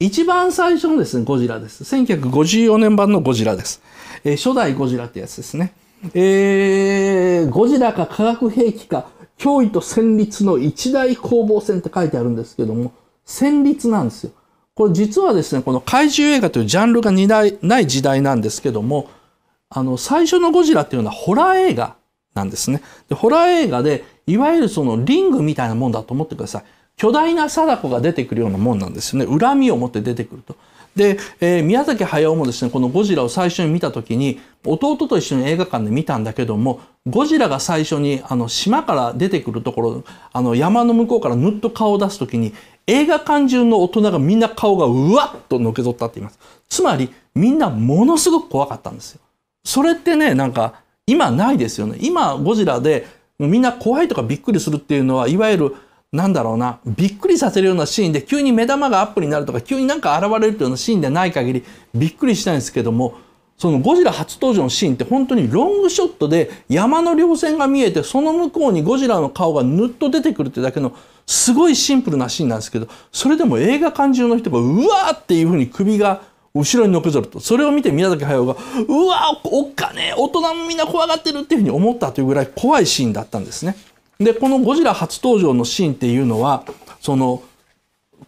一番最初のですね、ゴジラです。1954年版のゴジラです。えー、初代ゴジラってやつですね。えー、ゴジラか化学兵器か、脅威と戦慄の一大攻防戦って書いてあるんですけども、戦慄なんですよ。これ実はですね、この怪獣映画というジャンルがない時代なんですけども、あの、最初のゴジラっていうのはホラー映画なんですね。でホラー映画で、いわゆるそのリングみたいなもんだと思ってください。巨大な貞子が出てくるようなもんなんですよね。恨みを持って出てくると。で、えー、宮崎駿もですね、このゴジラを最初に見た時に、弟と一緒に映画館で見たんだけども、ゴジラが最初にあの島から出てくるところ、あの山の向こうからぬっと顔を出す時に、映画館中の大人がみんな顔がうわっとのけぞったって言います。つまり、みんなものすごく怖かったんですよ。それってね、なんか、今ないですよね。今、ゴジラで、みんな怖いとかびっくりするっていうのは、いわゆる、なんだろうな、びっくりさせるようなシーンで、急に目玉がアップになるとか、急になんか現れるようなシーンでない限り、びっくりしたいんですけども、そのゴジラ初登場のシーンって本当にロングショットで山の稜線が見えて、その向こうにゴジラの顔がぬっと出てくるってだけの、すごいシンプルなシーンなんですけど、それでも映画館中の人が、うわーっていうふうに首が後ろにのけぞると。それを見て宮崎駿が、うわー、おっかねえ、大人もみんな怖がってるっていうふうに思ったというぐらい怖いシーンだったんですね。でこのゴジラ初登場のシーンっていうのはその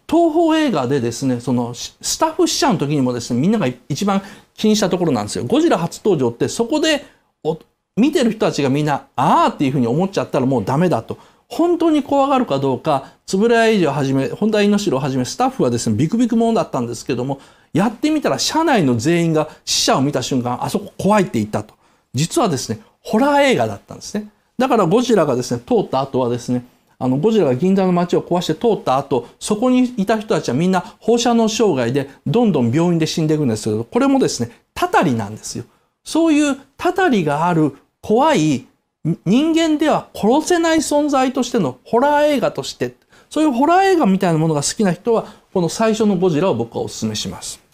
東宝映画でですねそのスタッフ試写の時にもですねみんなが一番気にしたところなんですよ。ゴジラ初登場ってそこで見てる人たちがみんなああっていうふうに思っちゃったらもうダメだと。本当に怖がるかどうか、つぶらや以上はじめ、本田猪代をはじめ、スタッフはですね、ビクビクものだったんですけども、やってみたら、社内の全員が死者を見た瞬間、あそこ怖いって言ったと。実はですね、ホラー映画だったんですね。だからゴジラがですね、通った後はですね、あの、ゴジラが銀座の街を壊して通った後、そこにいた人たちはみんな放射能障害でどんどん病院で死んでいくんですけど、これもですね、たたりなんですよ。そういうたたりがある怖い人間では殺せない存在としてのホラー映画として、そういうホラー映画みたいなものが好きな人は、この最初のゴジラを僕はお勧めします。